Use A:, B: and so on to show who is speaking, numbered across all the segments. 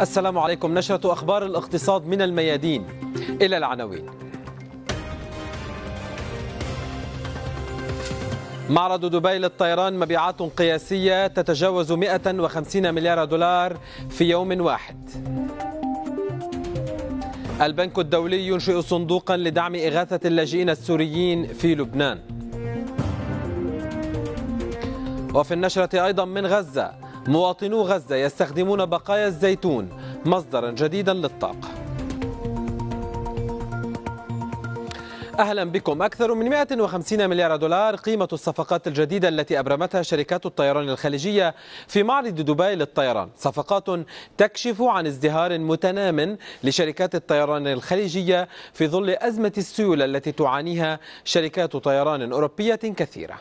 A: السلام عليكم نشرة أخبار الاقتصاد من الميادين إلى العناوين معرض دبي للطيران مبيعات قياسية تتجاوز 150 مليار دولار في يوم واحد البنك الدولي ينشئ صندوقا لدعم إغاثة اللاجئين السوريين في لبنان وفي النشرة أيضا من غزة مواطنو غزة يستخدمون بقايا الزيتون مصدرا جديدا للطاقة أهلا بكم أكثر من 150 مليار دولار قيمة الصفقات الجديدة التي أبرمتها شركات الطيران الخليجية في معرض دبي للطيران صفقات تكشف عن ازدهار متنام لشركات الطيران الخليجية في ظل أزمة السيولة التي تعانيها شركات طيران أوروبية كثيرة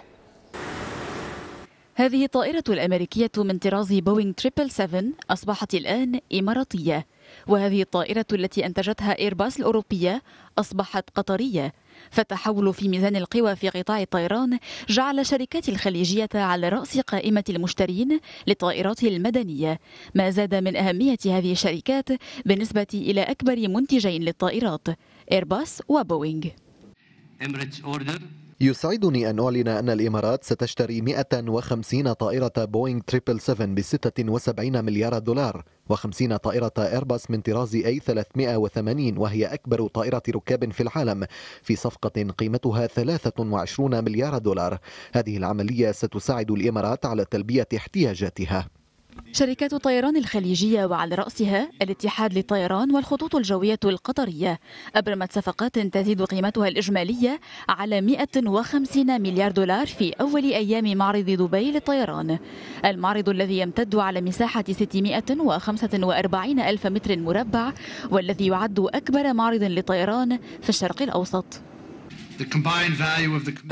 B: هذه الطائرة الأمريكية من طراز بوينغ 777 أصبحت الآن إماراتية وهذه الطائرة التي أنتجتها إيرباص الأوروبية أصبحت قطرية فالتحول في ميزان القوى في قطاع الطيران جعل الشركات الخليجية على رأس قائمة المشترين للطائرات المدنية ما زاد من أهمية هذه الشركات بالنسبة إلى أكبر منتجين للطائرات إيرباص وبوينغ
C: يسعدني أن أعلن أن الإمارات ستشتري 150 طائرة بوينغ 777 ب 76 مليار دولار و50 طائرة إيرباص من طراز A380 وهي أكبر طائرة ركاب في العالم في صفقة قيمتها 23 مليار دولار هذه العملية ستساعد الإمارات على تلبية احتياجاتها
B: شركات الطيران الخليجية وعلى رأسها الاتحاد للطيران والخطوط الجوية القطرية أبرمت صفقات تزيد قيمتها الإجمالية على 150 مليار دولار في أول أيام معرض دبي للطيران المعرض الذي يمتد على مساحة 645 ألف متر مربع والذي يعد أكبر معرض للطيران في الشرق الأوسط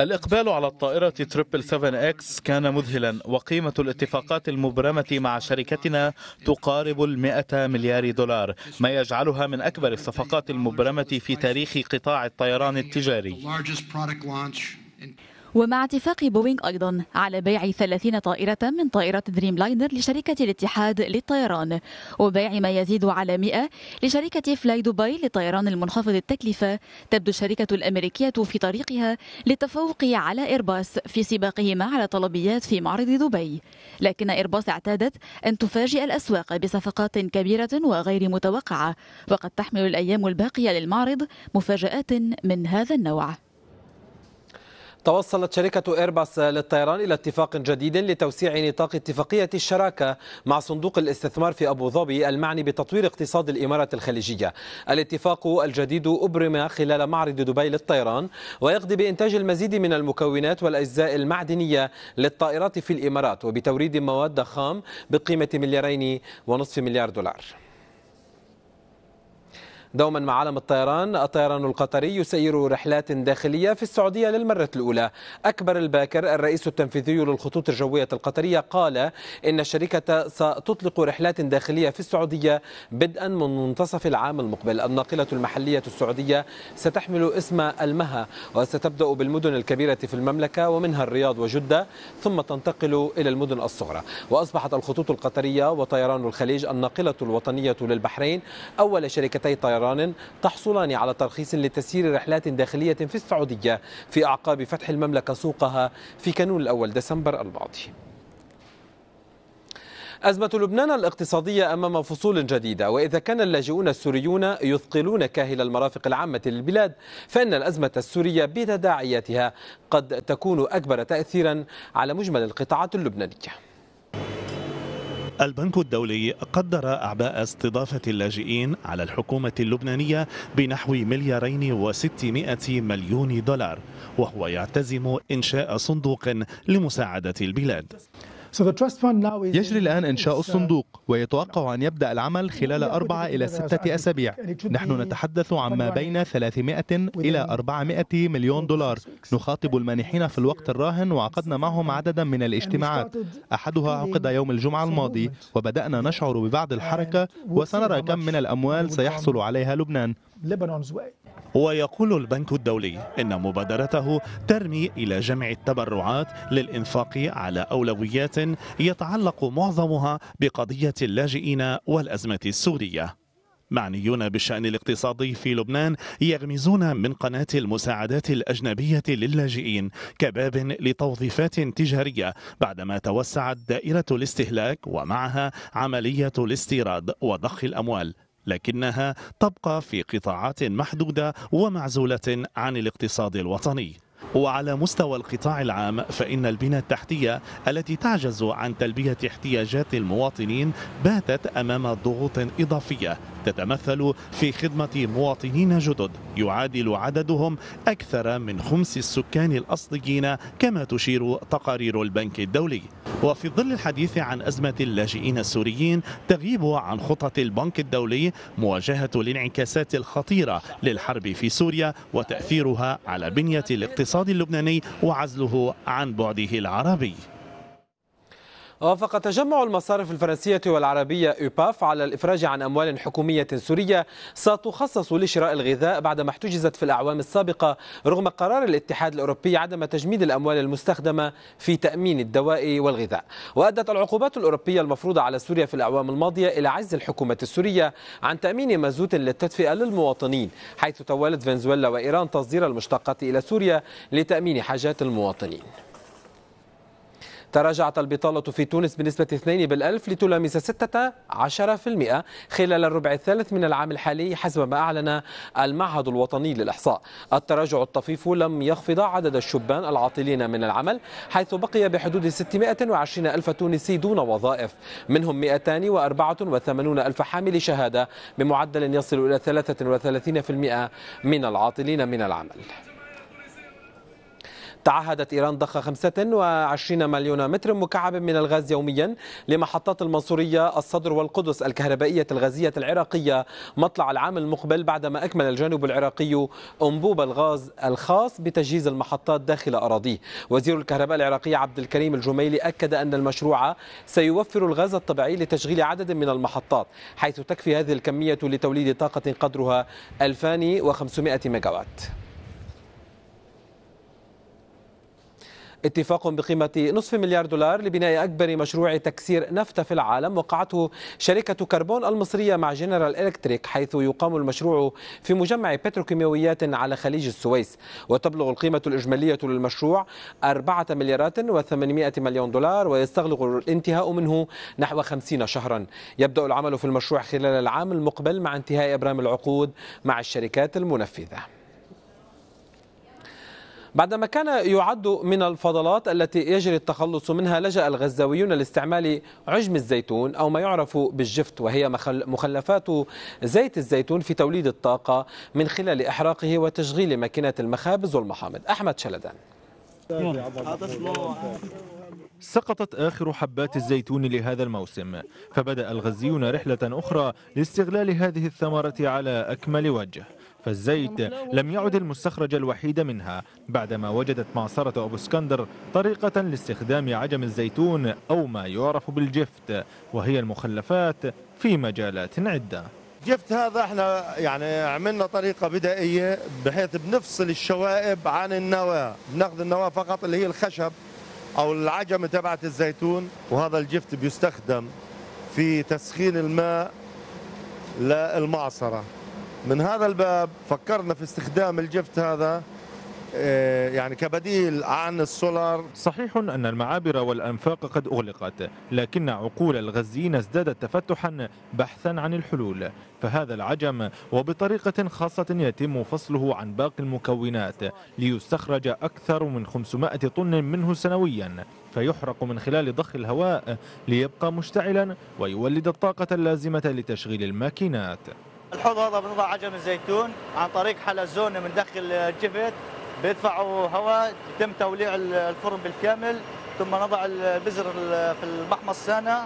D: الإقبال على الطائرة تريبل 7 اكس كان مذهلا وقيمة الاتفاقات المبرمة مع شركتنا تقارب المئة مليار دولار ما يجعلها من أكبر الصفقات المبرمة في تاريخ قطاع الطيران التجاري
B: ومع اتفاق بوينغ أيضا على بيع 30 طائرة من طائرات دريم لاينر لشركة الاتحاد للطيران وبيع ما يزيد على 100 لشركة فلاي دبي للطيران المنخفض التكلفة تبدو الشركة الأمريكية في طريقها للتفوق على إيرباص في سباقهما على طلبيات في معرض دبي لكن إيرباص اعتادت أن تفاجئ الأسواق بصفقات كبيرة وغير متوقعة وقد تحمل الأيام الباقية للمعرض مفاجآت من هذا النوع
A: توصلت شركة إيرباص للطيران إلى اتفاق جديد لتوسيع نطاق اتفاقية الشراكة مع صندوق الاستثمار في أبو ظبي المعني بتطوير اقتصاد الإمارة الخليجية الاتفاق الجديد أبرم خلال معرض دبي للطيران ويقضي بإنتاج المزيد من المكونات والأجزاء المعدنية للطائرات في الإمارات وبتوريد مواد خام بقيمة مليارين ونصف مليار دولار دوما مع عالم الطيران الطيران القطري يسير رحلات داخلية في السعودية للمرة الأولى أكبر الباكر الرئيس التنفيذي للخطوط الجوية القطرية قال إن الشركة ستطلق رحلات داخلية في السعودية بدءا من منتصف العام المقبل الناقلة المحلية السعودية ستحمل اسم المها وستبدأ بالمدن الكبيرة في المملكة ومنها الرياض وجدة ثم تنتقل إلى المدن الصغرى وأصبحت الخطوط القطرية وطيران الخليج الناقلة الوطنية للبحرين أول شركتي طيران طيران تحصلان على ترخيص لتسيير رحلات داخلية في السعودية في أعقاب فتح المملكة سوقها في كانون الأول ديسمبر الماضي أزمة لبنان الاقتصادية أمام فصول جديدة وإذا كان اللاجئون السوريون يثقلون كاهل المرافق العامة للبلاد فإن الأزمة السورية بتداعياتها قد تكون أكبر تأثيرا على مجمل القطاعات اللبنانية
D: البنك الدولي قدر أعباء استضافة اللاجئين على الحكومة اللبنانية بنحو مليارين وستمائة مليون دولار وهو يعتزم إنشاء صندوق لمساعدة البلاد يجري الآن إنشاء uh, الصندوق ويتوقع أن يبدأ العمل خلال أربعة إلى ستة أسابيع نحن نتحدث عن ما بين 300 إلى 400 مليون دولار نخاطب المانحين في الوقت الراهن وعقدنا معهم عددا من الاجتماعات أحدها عقد يوم الجمعة الماضي وبدأنا نشعر ببعض الحركة وسنرى كم من الأموال سيحصل عليها لبنان ويقول البنك الدولي إن مبادرته ترمي إلى جمع التبرعات للإنفاق على أولويات يتعلق معظمها بقضية اللاجئين والأزمة السورية معنيون بالشأن الاقتصادي في لبنان يغمزون من قناة المساعدات الأجنبية للاجئين كباب لتوظيفات تجارية بعدما توسعت دائرة الاستهلاك ومعها عملية الاستيراد وضخ الأموال لكنها تبقى في قطاعات محدودة ومعزولة عن الاقتصاد الوطني وعلى مستوى القطاع العام فإن البنى التحتية التي تعجز عن تلبية احتياجات المواطنين باتت أمام ضغوط إضافية تتمثل في خدمة مواطنين جدد يعادل عددهم أكثر من خمس السكان الأصليين كما تشير تقارير البنك الدولي وفي ظل الحديث عن أزمة اللاجئين السوريين تغيب عن خطط البنك الدولي مواجهة الانعكاسات الخطيرة للحرب في سوريا وتأثيرها على بنية الاقتصاد اللبناني وعزله عن بعده العربي
A: وافق تجمع المصارف الفرنسية والعربية أوباف على الإفراج عن أموال حكومية سورية ستخصص لشراء الغذاء بعدما احتجزت في الأعوام السابقة رغم قرار الاتحاد الأوروبي عدم تجميد الأموال المستخدمة في تأمين الدواء والغذاء وأدت العقوبات الأوروبية المفروضة على سوريا في الأعوام الماضية إلى عجز الحكومة السورية عن تأمين مازوت للتدفئة للمواطنين حيث تولت فنزويلا وإيران تصدير المشتقات إلى سوريا لتأمين حاجات المواطنين تراجعت البطالة في تونس بنسبة 2 بالألف لتلامس 16% خلال الربع الثالث من العام الحالي حسب ما أعلن المعهد الوطني للإحصاء التراجع الطفيف لم يخفض عدد الشبان العاطلين من العمل حيث بقي بحدود 620 ألف تونسي دون وظائف منهم 284 ألف حامل شهادة بمعدل يصل إلى 33% من العاطلين من العمل تعهدت إيران ضخ 25 مليون متر مكعب من الغاز يوميا لمحطات المنصورية الصدر والقدس الكهربائية الغازية العراقية مطلع العام المقبل بعدما أكمل الجانب العراقي أنبوب الغاز الخاص بتجهيز المحطات داخل أراضيه وزير الكهرباء العراقي عبد الكريم الجميلي أكد أن المشروع سيوفر الغاز الطبيعي لتشغيل عدد من المحطات حيث تكفي هذه الكمية لتوليد طاقة قدرها 2500 ميجاوات اتفاق بقيمة نصف مليار دولار لبناء أكبر مشروع تكسير نفط في العالم وقعته شركة كربون المصرية مع جنرال إلكتريك حيث يقام المشروع في مجمع بتروكيماويات على خليج السويس وتبلغ القيمة الإجمالية للمشروع 4 مليارات و800 مليون دولار ويستغلق الانتهاء منه نحو 50 شهرا يبدأ العمل في المشروع خلال العام المقبل مع انتهاء إبرام العقود مع الشركات المنفذة بعدما كان يعد من الفضلات التي يجري التخلص منها لجأ الغزاويون لاستعمال عجم الزيتون أو ما يعرف بالجفت وهي مخلفات زيت الزيتون في توليد الطاقة من خلال إحراقه وتشغيل ماكينة المخابز والمحامد أحمد شلدان سقطت آخر
C: حبات الزيتون لهذا الموسم فبدأ الغزيون رحلة أخرى لاستغلال هذه الثمرة على أكمل وجه فالزيت لم يعد المستخرج الوحيد منها بعدما وجدت معصرة أبو اسكندر طريقة لاستخدام عجم الزيتون أو ما يعرف بالجفت وهي المخلفات في مجالات عدة جفت هذا احنا يعني عملنا طريقة بدائية بحيث بنفصل الشوائب عن النواة بناخذ النواة فقط اللي هي الخشب أو العجمة تبعت الزيتون وهذا الجفت بيستخدم في تسخين الماء للمعصرة من هذا الباب فكرنا في استخدام الجفت هذا آه، يعني كبديل عن السولار صحيح أن المعابر والأنفاق قد أغلقت لكن عقول الغزيين ازدادت تفتحا بحثا عن الحلول فهذا العجم وبطريقة خاصة يتم فصله عن باقي المكونات ليستخرج أكثر من 500 طن منه سنويا فيحرق من خلال ضخ الهواء ليبقى مشتعلا ويولد الطاقة اللازمة لتشغيل الماكينات الحوض هذا بنضع عجم الزيتون عن طريق حلزون داخل الجفت بيدفعوا هواء يتم توليع الفرن بالكامل ثم نضع البزر في المحمص السانة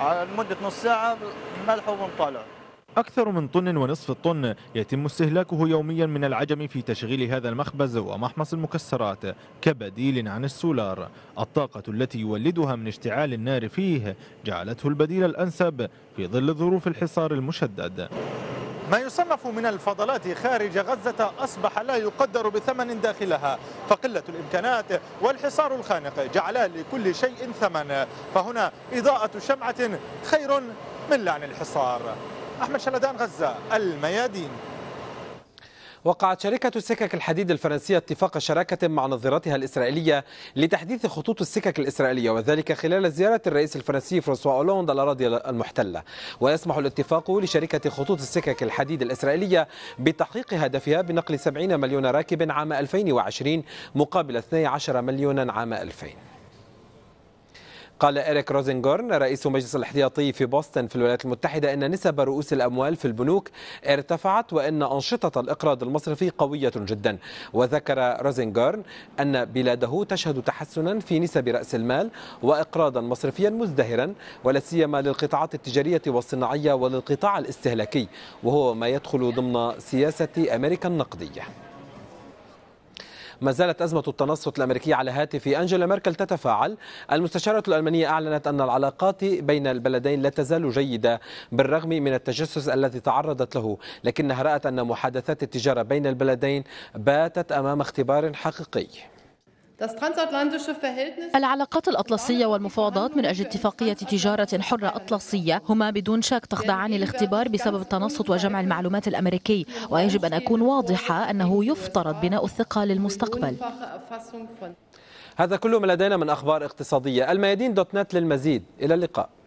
C: لمدة نص ساعة ملح ونطالع أكثر من طن ونصف الطن يتم استهلاكه يوميا من العجم في تشغيل هذا المخبز ومحمص المكسرات كبديل عن السولار الطاقة التي يولدها من اشتعال النار فيه جعلته البديل الأنسب في ظل ظروف الحصار المشدد ما يصنف من الفضلات خارج غزة أصبح لا يقدر بثمن داخلها فقلة الإمكانات والحصار الخانق جعلا لكل شيء ثمن فهنا إضاءة شمعة خير من لعن الحصار أحمد شلدان
A: غزة الميادين وقعت شركة سكك الحديد الفرنسية اتفاق شراكة مع نظيرتها الإسرائيلية لتحديث خطوط السكك الإسرائيلية وذلك خلال زيارة الرئيس الفرنسي فرانسوا أولوند الأراضي المحتلة ويسمح الاتفاق لشركة خطوط السكك الحديد الإسرائيلية بتحقيق هدفها بنقل 70 مليون راكب عام 2020 مقابل 12 مليونا عام 2000 قال إريك روزنغورن رئيس مجلس الاحتياطي في بوسطن في الولايات المتحدة أن نسب رؤوس الأموال في البنوك ارتفعت وأن أنشطة الإقراض المصرفي قوية جدا وذكر روزنغورن أن بلاده تشهد تحسنا في نسب رأس المال وإقراضا مصرفيا مزدهرا ولا سيما للقطاعات التجارية والصناعية وللقطاع الاستهلاكي وهو ما يدخل ضمن سياسة أمريكا النقدية ما زالت أزمة التنصت الأمريكي على هاتف أنجيلا ميركل تتفاعل المستشارة الألمانية أعلنت أن العلاقات بين البلدين لا تزال جيدة بالرغم من التجسس الذي تعرضت له لكنها رأت أن محادثات التجارة بين البلدين باتت أمام اختبار حقيقي
B: العلاقات الأطلسية والمفاوضات من أجل اتفاقية تجارة حرة أطلسية هما بدون شك تخضعان لاختبار بسبب التنصت وجمع المعلومات الأمريكي ويجب أن أكون واضحة أنه يفترض بناء الثقة للمستقبل
A: هذا كل ما لدينا من أخبار اقتصادية الميادين دوت نت للمزيد إلى اللقاء